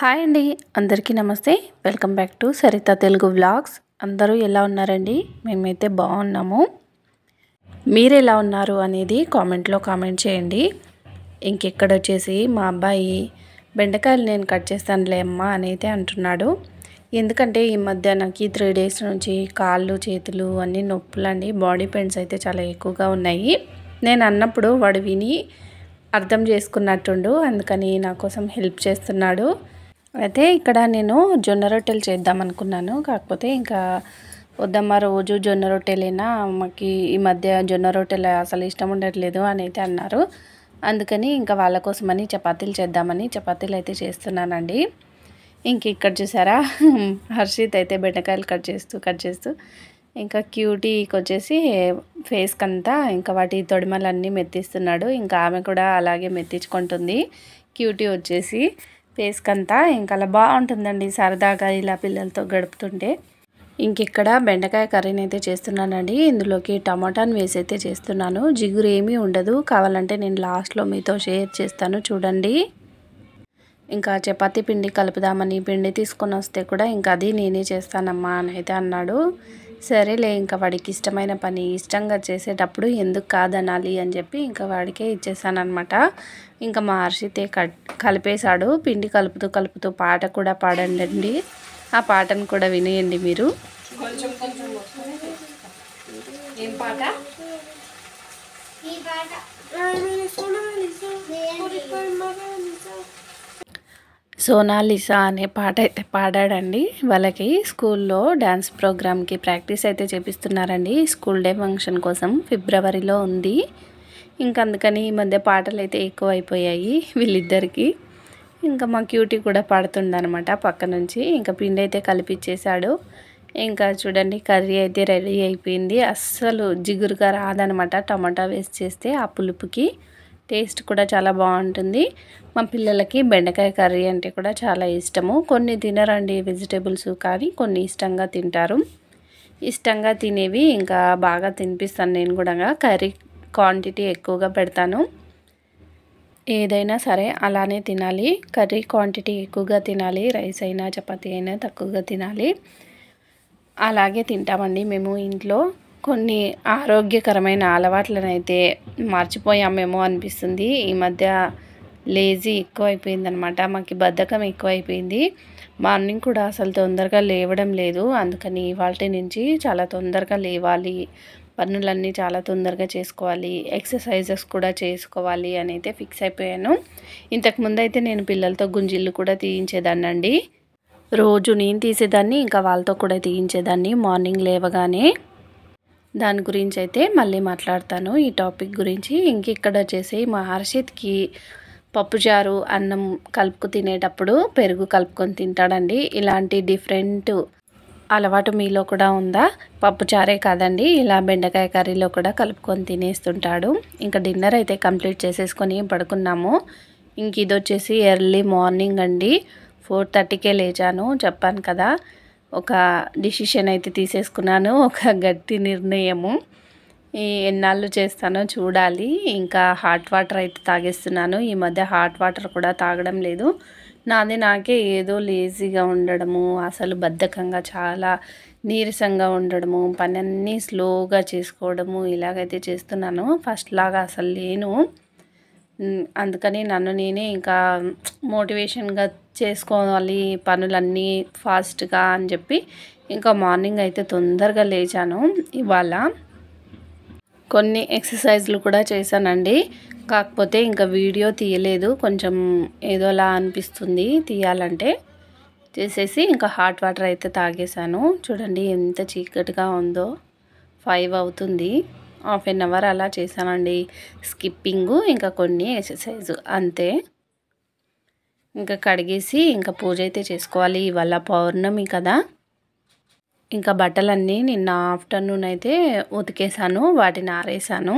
hi అండి అందరికీ నమస్తే welcome back to Saritha Telugu vlogs అందరూ ఎలా ఉన్నారండి మేమైతే బాగున్నాము మీరు ఎలా ఉన్నారు అనేది కామెంట్లో కామెంట్ చేయండి ఇంకెక్కడ వచ్చేసి మా అబ్బాయి బెండకాయలు నేను కట్ చేస్తానులే అమ్మ అనైతే అంటున్నాడు ఎందుకంటే ఈ మధ్య నాకు త్రీ డేస్ నుంచి కాళ్ళు చేతులు అన్నీ నొప్పులండి బాడీ పెయిన్స్ అయితే చాలా ఎక్కువగా ఉన్నాయి నేను అన్నప్పుడు వాడు విని అర్థం చేసుకున్నట్టుండు అందుకని నా కోసం హెల్ప్ చేస్తున్నాడు అయితే ఇక్కడ నేను జొన్న రొట్టెలు చేద్దాం అనుకున్నాను కాకపోతే ఇంకా వద్దమ్మా రోజు జొన్న రొట్టెలైనా అమ్మకి ఈ మధ్య జొన్న రొట్టెలు అసలు ఇష్టం ఉండట్లేదు అని అయితే అన్నారు అందుకని ఇంకా వాళ్ళ కోసమని చపాతీలు చేద్దామని చపాతీలు అయితే చేస్తున్నానండి ఇంక ఇక్కడ చూసారా హర్షిత్ అయితే బెండకాయలు కట్ చేస్తూ కట్ చేస్తూ ఇంకా క్యూటీకి వచ్చేసి ఫేస్కి అంతా ఇంకా వాటి తొడిమలన్నీ మెత్తిస్తున్నాడు ఇంకా ఆమె కూడా అలాగే మెత్తించుకుంటుంది క్యూటీ వచ్చేసి అంతా ఇంకా అలా బాగుంటుందండి సరదాగా ఇలా పిల్లలతో గడుపుతుంటే ఇంకిక్కడ బెండకాయ కర్రీని అయితే చేస్తున్నానండి ఇందులోకి టమాటాను వేసి అయితే చేస్తున్నాను జిగురు ఏమీ ఉండదు కావాలంటే నేను లాస్ట్లో మీతో షేర్ చేస్తాను చూడండి ఇంకా చపాతీ పిండి కలుపుదామని పిండి తీసుకొని వస్తే కూడా ఇంకా అది నేనే చేస్తానమ్మా అని అయితే అన్నాడు సరేలే ఇంకా వాడికి ఇష్టమైన పని ఇష్టంగా చేసేటప్పుడు ఎందుకు కాదనాలి అని చెప్పి ఇంకా వాడికే ఇచ్చేసానమాట ఇంకా మా హర్షితే కలిపేశాడు పిండి కలుపుతూ కలుపుతూ పాట కూడా పాడండి ఆ పాటను కూడా వినేయండి మీరు కొంచెం కొంచెం సోనాలిసా అనే పాట అయితే పాడాడండి వాళ్ళకి స్కూల్లో డ్యాన్స్ ప్రోగ్రామ్కి ప్రాక్టీస్ అయితే చేపిస్తున్నారండి స్కూల్ డే ఫంక్షన్ కోసం ఫిబ్రవరిలో ఉంది ఇంకా అందుకని ఈ మధ్య పాటలు అయితే ఎక్కువ అయిపోయాయి వీళ్ళిద్దరికీ ఇంకా మా క్యూటీ కూడా పాడుతుందనమాట పక్క నుంచి ఇంకా పిండి అయితే కలిపిచ్చేసాడు ఇంకా చూడండి కర్రీ అయితే రెడీ అయిపోయింది అస్సలు జిగురుగా రాదనమాట టమాటా వేసి చేస్తే ఆ పులుపుకి టేస్ట్ కూడా చాలా బాగుంటుంది మా పిల్లలకి బెండకాయ కర్రీ అంటే కూడా చాలా ఇష్టము కొన్ని తినరండి వెజిటేబుల్స్ కానీ కొన్ని ఇష్టంగా తింటారు ఇష్టంగా తినేవి ఇంకా బాగా తినిపిస్తాను నేను కూడా కర్రీ క్వాంటిటీ ఎక్కువగా పెడతాను ఏదైనా సరే అలానే తినాలి కర్రీ క్వాంటిటీ ఎక్కువగా తినాలి రైస్ అయినా చపాతీ అయినా తక్కువగా తినాలి అలాగే తింటామండి మేము ఇంట్లో కొన్ని ఆరోగ్యకరమైన అలవాట్లను అయితే మర్చిపోయామేమో అనిపిస్తుంది ఈ మధ్య లేజీ అనమాట మాకు బద్ధకం ఎక్కువైపోయింది మార్నింగ్ కూడా అసలు తొందరగా లేవడం లేదు అందుకని ఇవాళ నుంచి చాలా తొందరగా లేవాలి పనులన్నీ చాలా తొందరగా చేసుకోవాలి ఎక్సర్సైజెస్ కూడా చేసుకోవాలి అని అయితే ఫిక్స్ అయిపోయాను ఇంతకుముందు అయితే నేను పిల్లలతో గుంజిళ్ళు కూడా తీయించేదాన్నండి రోజు నేను తీసేదాన్ని ఇంకా వాళ్ళతో కూడా తీయించేదాన్ని మార్నింగ్ లేవగానే దాని గురించి అయితే మళ్ళీ మాట్లాడతాను ఈ టాపిక్ గురించి ఇంక ఇక్కడ వచ్చేసి మా హర్షిత్కి పప్పుచారు అన్నం కలుపుకు తినేటప్పుడు పెరుగు కలుపుకొని తింటాడండి ఇలాంటి డిఫరెంట్ అలవాటు మీలో కూడా ఉందా పప్పుచారే కాదండి ఇలా బెండకాయ కర్రీలో కూడా కలుపుకొని తినేస్తుంటాడు ఇంకా డిన్నర్ అయితే కంప్లీట్ చేసేసుకొని పడుకున్నాము ఇంక ఇది వచ్చేసి ఎర్లీ మార్నింగ్ అండి ఫోర్ థర్టీకే లేచాను చెప్పాను కదా ఒక డిసిషన్ అయితే తీసేసుకున్నాను ఒక గట్టి నిర్ణయము ఈ ఎన్నాళ్ళు చేస్తానో చూడాలి ఇంకా హాట్ వాటర్ అయితే తాగేస్తున్నాను ఈ మధ్య హాట్ వాటర్ కూడా తాగడం లేదు నాది నాకే ఏదో లేజీగా ఉండడము అసలు బద్ధకంగా చాలా నీరసంగా ఉండడము పని అన్నీ స్లోగా చేసుకోవడము ఇలాగైతే చేస్తున్నాను ఫస్ట్ లాగా అసలు లేను అందుకని నన్ను నేనే ఇంకా మోటివేషన్గా చేసుకోవాలి పనులన్నీ ఫాస్ట్గా అని చెప్పి ఇంకా మార్నింగ్ అయితే తొందరగా లేచాను ఇవాళ కొన్ని ఎక్సర్సైజ్లు కూడా చేశానండి కాకపోతే ఇంకా వీడియో తీయలేదు కొంచెం ఏదోలా అనిపిస్తుంది తీయాలంటే చేసేసి ఇంకా హాట్ వాటర్ అయితే తాగేశాను చూడండి ఎంత చీకటిగా ఉందో ఫైవ్ అవుతుంది హాఫ్ ఎన్ అవర్ అలా చేశానండి స్కిప్పింగు ఇంకా కొన్ని ఎక్సర్సైజు అంతే ఇంకా కడిగేసి ఇంకా పూజ అయితే చేసుకోవాలి ఇవాళ పౌర్ణమి కదా ఇంకా బట్టలన్నీ నిన్న ఆఫ్టర్నూన్ అయితే ఉతికేసాను వాటిని ఆరేసాను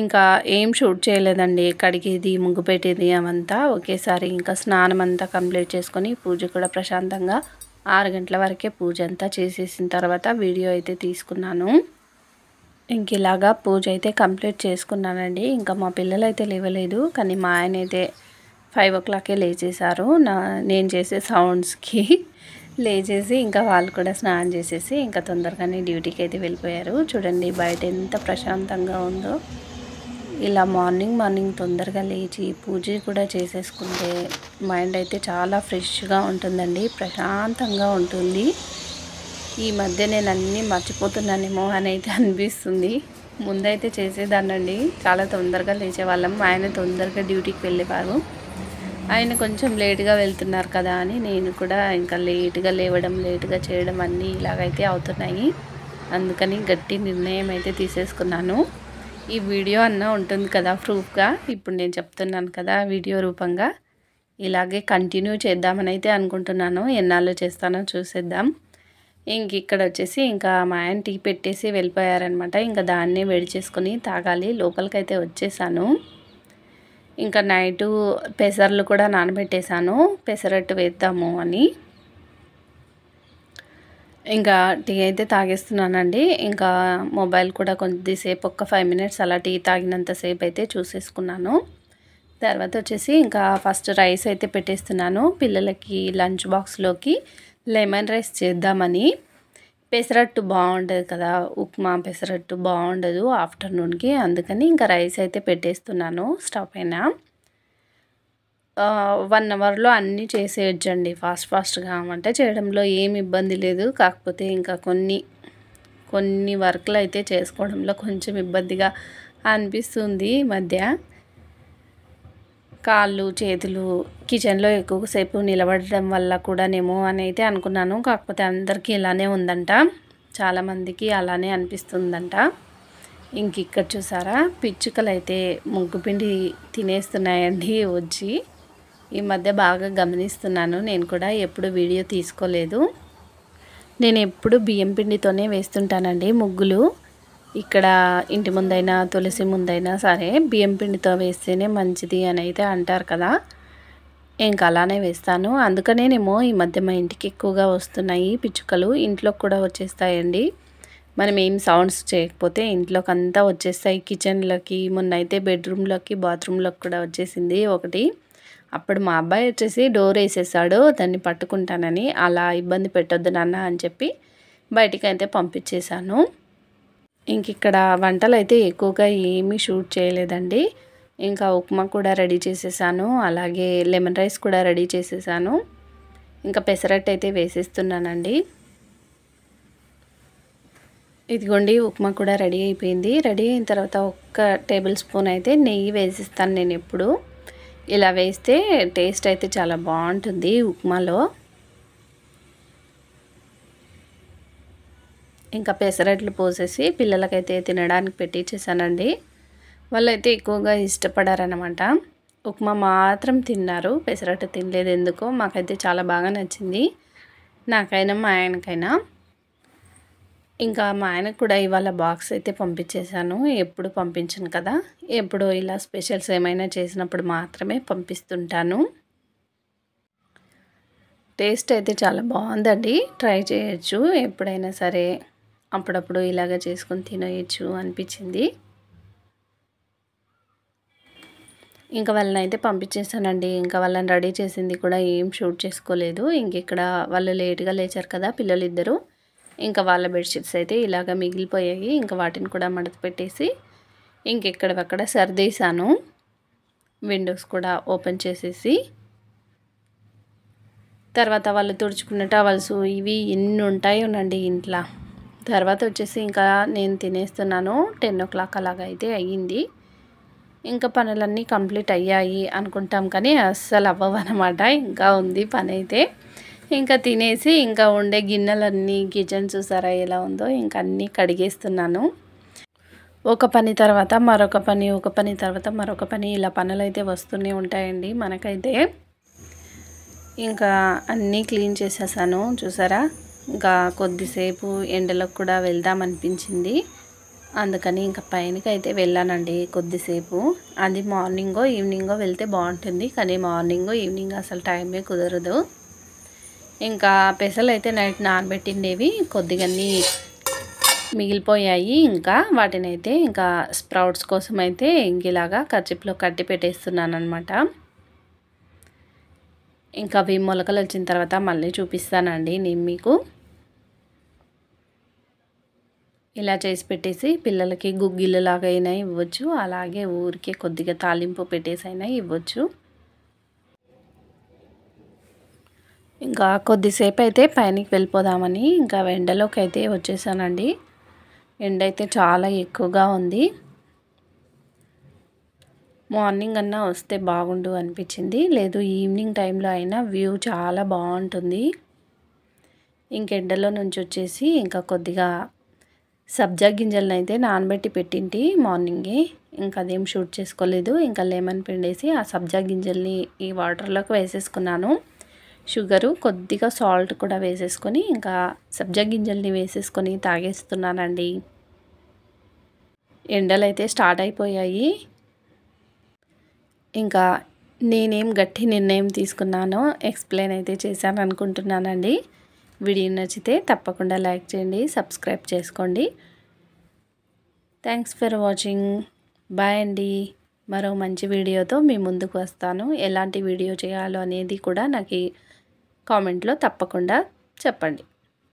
ఇంకా ఏం షూట్ చేయలేదండి కడిగేది ముగ్గు పెట్టేది అవంతా ఒకేసారి ఇంకా స్నానం అంతా కంప్లీట్ చేసుకొని పూజ కూడా ప్రశాంతంగా ఆరు గంటల వరకే పూజ అంతా చేసేసిన తర్వాత వీడియో అయితే తీసుకున్నాను ఇంక ఇలాగా పూజ అయితే కంప్లీట్ చేసుకున్నానండి ఇంకా మా పిల్లలు అయితే లేవలేదు కానీ మా ఆయన అయితే ఫైవ్ ఓ క్లాకే లేచేశారు నా నేను చేసే సౌండ్స్కి లేచేసి ఇంకా వాళ్ళు కూడా స్నానం చేసేసి ఇంకా తొందరగానే డ్యూటీకి అయితే వెళ్ళిపోయారు చూడండి బయట ఎంత ప్రశాంతంగా ఉందో ఇలా మార్నింగ్ మార్నింగ్ తొందరగా లేచి పూజ కూడా చేసేసుకుంటే మైండ్ అయితే చాలా ఫ్రెష్గా ఉంటుందండి ప్రశాంతంగా ఉంటుంది ఈ మధ్య నేను అన్నీ మర్చిపోతున్నానేమో అని అయితే అనిపిస్తుంది ముందైతే చేసేదానండి చాలా తొందరగా లేచేవాళ్ళం ఆయన తొందరగా డ్యూటీకి వెళ్ళేవారు ఆయన కొంచెం లేటుగా వెళ్తున్నారు కదా అని నేను కూడా ఇంకా లేటుగా లేవడం లేటుగా చేయడం అన్నీ ఇలాగైతే అవుతున్నాయి అందుకని గట్టి నిర్ణయం అయితే తీసేసుకున్నాను ఈ వీడియో అన్న ఉంటుంది కదా ప్రూఫ్గా ఇప్పుడు నేను చెప్తున్నాను కదా వీడియో రూపంగా ఇలాగే కంటిన్యూ చేద్దామని అయితే అనుకుంటున్నాను ఎన్నాళ్ళు చేస్తానో చూసేద్దాం ఇంక ఇక్కడ వచ్చేసి ఇంకా మా ఆయన టీ పెట్టేసి వెళ్ళిపోయారనమాట ఇంకా దాన్నే వేడి చేసుకుని తాగాలి లోపలికైతే వచ్చేసాను ఇంకా నైటు పెసర్లు కూడా నానబెట్టేశాను పెసరట్టు వేద్దాము అని ఇంకా టీ అయితే తాగేస్తున్నానండి ఇంకా మొబైల్ కూడా కొద్దిసేపు ఒక ఫైవ్ మినిట్స్ అలా టీ తాగినంతసేపు అయితే చూసేసుకున్నాను తర్వాత వచ్చేసి ఇంకా ఫస్ట్ రైస్ అయితే పెట్టేస్తున్నాను పిల్లలకి లంచ్ బాక్స్లోకి లెమన్ రైస్ చేద్దామని పెసరట్టు బాగుండదు కదా ఉప్మా పెసరట్టు బాగుండదు ఆఫ్టర్నూన్కి అందుకని ఇంకా రైస్ అయితే పెట్టేస్తున్నాను స్టవ్ అయినా వన్ అవర్లో అన్నీ చేసేయచ్చండి ఫాస్ట్ ఫాస్ట్గా అంటే చేయడంలో ఏమి ఇబ్బంది లేదు కాకపోతే ఇంకా కొన్ని కొన్ని వర్క్లు అయితే చేసుకోవడంలో కొంచెం ఇబ్బందిగా అనిపిస్తుంది ఈ మధ్య కాళ్ళు చేతులు కిచెన్లో ఎక్కువసేపు నిలబడడం వల్ల కూడానేమో అని అయితే అనుకున్నాను కాకపోతే అందరికీ ఇలానే ఉందంట చాలామందికి అలానే అనిపిస్తుందంట ఇంక ఇక్కడ చూసారా పిచ్చుకలు అయితే ముగ్గుపిండి తినేస్తున్నాయండి వచ్చి ఈ మధ్య బాగా గమనిస్తున్నాను నేను కూడా ఎప్పుడు వీడియో తీసుకోలేదు నేను ఎప్పుడు బియ్యం పిండితోనే వేస్తుంటానండి ముగ్గులు ఇక్కడ ఇంటి ముందైనా తులసి ముందైనా సరే బియ్యం పిండితో వేస్తేనే మంచిది అని అయితే అంటారు కదా ఇంకా అలానే వేస్తాను అందుకనేనేమో ఈ మధ్య మా ఇంటికి ఎక్కువగా వస్తున్నాయి పిచ్చుకలు ఇంట్లోకి కూడా వచ్చేస్తాయండి మనం ఏం సౌండ్స్ చేయకపోతే ఇంట్లోకి అంతా వచ్చేస్తాయి కిచెన్లోకి మొన్న అయితే బెడ్రూమ్లోకి బాత్రూంలోకి కూడా వచ్చేసింది ఒకటి అప్పుడు మా అబ్బాయి వచ్చేసి డోర్ వేసేసాడు దాన్ని పట్టుకుంటానని అలా ఇబ్బంది పెట్టొద్దు నాన్న అని చెప్పి అయితే పంపించేశాను ఇంక ఇక్కడ వంటలు అయితే ఎక్కువగా ఏమీ షూట్ చేయలేదండి ఇంకా ఉప్మా కూడా రెడీ చేసేసాను అలాగే లెమన్ రైస్ కూడా రెడీ చేసేసాను ఇంకా పెసరట్టు అయితే వేసేస్తున్నానండి ఇదిగోండి ఉప్మా కూడా రెడీ అయిపోయింది రెడీ అయిన తర్వాత ఒక్క టేబుల్ స్పూన్ అయితే నెయ్యి వేసిస్తాను నేను ఎప్పుడు ఇలా వేస్తే టేస్ట్ అయితే చాలా బాగుంటుంది ఉప్మాలో ఇంకా పెసరట్లు పోసేసి పిల్లలకైతే తినడానికి పెట్టించేసానండి వాళ్ళైతే ఎక్కువగా ఇష్టపడారనమాట ఉప్మా మాత్రం తిన్నారు పెసరట్టు తినలేదు ఎందుకో మాకైతే చాలా బాగా నచ్చింది నాకైనా మా ఆయనకైనా ఇంకా మా ఆయనకు కూడా ఇవాళ బాక్స్ అయితే పంపించేశాను ఎప్పుడు పంపించను కదా ఎప్పుడు ఇలా స్పెషల్స్ ఏమైనా చేసినప్పుడు మాత్రమే పంపిస్తుంటాను టేస్ట్ అయితే చాలా బాగుందండి ట్రై చేయొచ్చు ఎప్పుడైనా సరే అప్పుడప్పుడు ఇలాగ చేసుకొని తినేయచ్చు అనిపించింది ఇంకా వాళ్ళని అయితే పంపించేసానండి ఇంకా వాళ్ళని రెడీ చేసింది కూడా ఏం షూట్ చేసుకోలేదు ఇంక ఇక్కడ వాళ్ళు లేట్గా లేచారు కదా పిల్లలు ఇద్దరు ఇంకా వాళ్ళ బెడ్షీట్స్ అయితే ఇలాగ మిగిలిపోయాయి ఇంకా వాటిని కూడా మడత పెట్టేసి ఇంకెక్కడవక్కడ సర్దేశాను విండోస్ కూడా ఓపెన్ చేసేసి తర్వాత వాళ్ళు తుడుచుకున్న టవల్స్ ఇవి ఎన్ని ఉంటాయోనండి ఇంట్లో తర్వాత వచ్చేసి ఇంకా నేను తినేస్తున్నాను టెన్ ఓ క్లాక్ అలాగ అయితే అయ్యింది ఇంకా పనులన్నీ కంప్లీట్ అయ్యాయి అనుకుంటాం కానీ అస్సలు అవ్వవు అనమాట ఇంకా ఉంది పని అయితే ఇంకా తినేసి ఇంకా ఉండే గిన్నెలన్నీ కిచెన్ చూసారా ఎలా ఉందో ఇంకా అన్నీ కడిగేస్తున్నాను ఒక పని తర్వాత మరొక పని ఒక పని తర్వాత మరొక పని ఇలా పనులు అయితే వస్తూనే ఉంటాయండి మనకైతే ఇంకా అన్నీ క్లీన్ చేసేసాను చూసారా ఇంకా కొద్దిసేపు ఎండలకు కూడా వెళ్దాం అనిపించింది అందుకని ఇంకా పైనకి అయితే వెళ్ళానండి కొద్దిసేపు అది మార్నింగో ఈవినింగో వెళ్తే బాగుంటుంది కానీ మార్నింగో ఈవినింగ్ అసలు టైమే కుదరదు ఇంకా పెసలు అయితే నైట్ నానబెట్టిండేవి కొద్దిగా మిగిలిపోయాయి ఇంకా వాటిని అయితే ఇంకా స్ప్రౌట్స్ కోసం అయితే ఇంకిలాగా కర్చిప్లో కట్టి పెట్టేస్తున్నాను అనమాట ఇంకా అవి మొలకలు వచ్చిన తర్వాత మళ్ళీ చూపిస్తానండి నేను మీకు ఇలా చేసి పెట్టేసి పిల్లలకి గుగ్గిళ్ళలాగా అయినా ఇవ్వచ్చు అలాగే ఊరికే కొద్దిగా తాలింపు పెట్టేసైనా ఇవ్వచ్చు ఇంకా కొద్దిసేపు అయితే పైనకి వెళ్ళిపోదామని ఇంకా ఎండలోకి అయితే వచ్చేసానండి ఎండ అయితే చాలా ఎక్కువగా ఉంది మార్నింగ్ అన్నా వస్తే బాగుండు అనిపించింది లేదు ఈవినింగ్ టైంలో అయినా వ్యూ చాలా బాగుంటుంది ఇంకెండలో నుంచి వచ్చేసి ఇంకా కొద్దిగా సబ్జా గింజలను అయితే నానబెట్టి పెట్టింటి మార్నింగే ఇంకా అదేం షూట్ చేసుకోలేదు ఇంకా లెమన్ పిండేసి ఆ సబ్జా గింజల్ని ఈ వాటర్లోకి వేసేసుకున్నాను షుగరు కొద్దిగా సాల్ట్ కూడా వేసేసుకొని ఇంకా సబ్జా గింజల్ని వేసేసుకొని తాగేస్తున్నానండి ఎండలైతే స్టార్ట్ అయిపోయాయి ఇంకా నేనేం గట్టి నిర్ణయం తీసుకున్నానో ఎక్స్ప్లెయిన్ అయితే చేశాను అనుకుంటున్నానండి వీడియో నచ్చితే తప్పకుండా లైక్ చేయండి సబ్స్క్రైబ్ చేసుకోండి థ్యాంక్స్ ఫర్ వాచింగ్ బాయ్ అండి మరో మంచి వీడియోతో మీ ముందుకు వస్తాను ఎలాంటి వీడియో చేయాలో అనేది కూడా నాకు కామెంట్లో తప్పకుండా చెప్పండి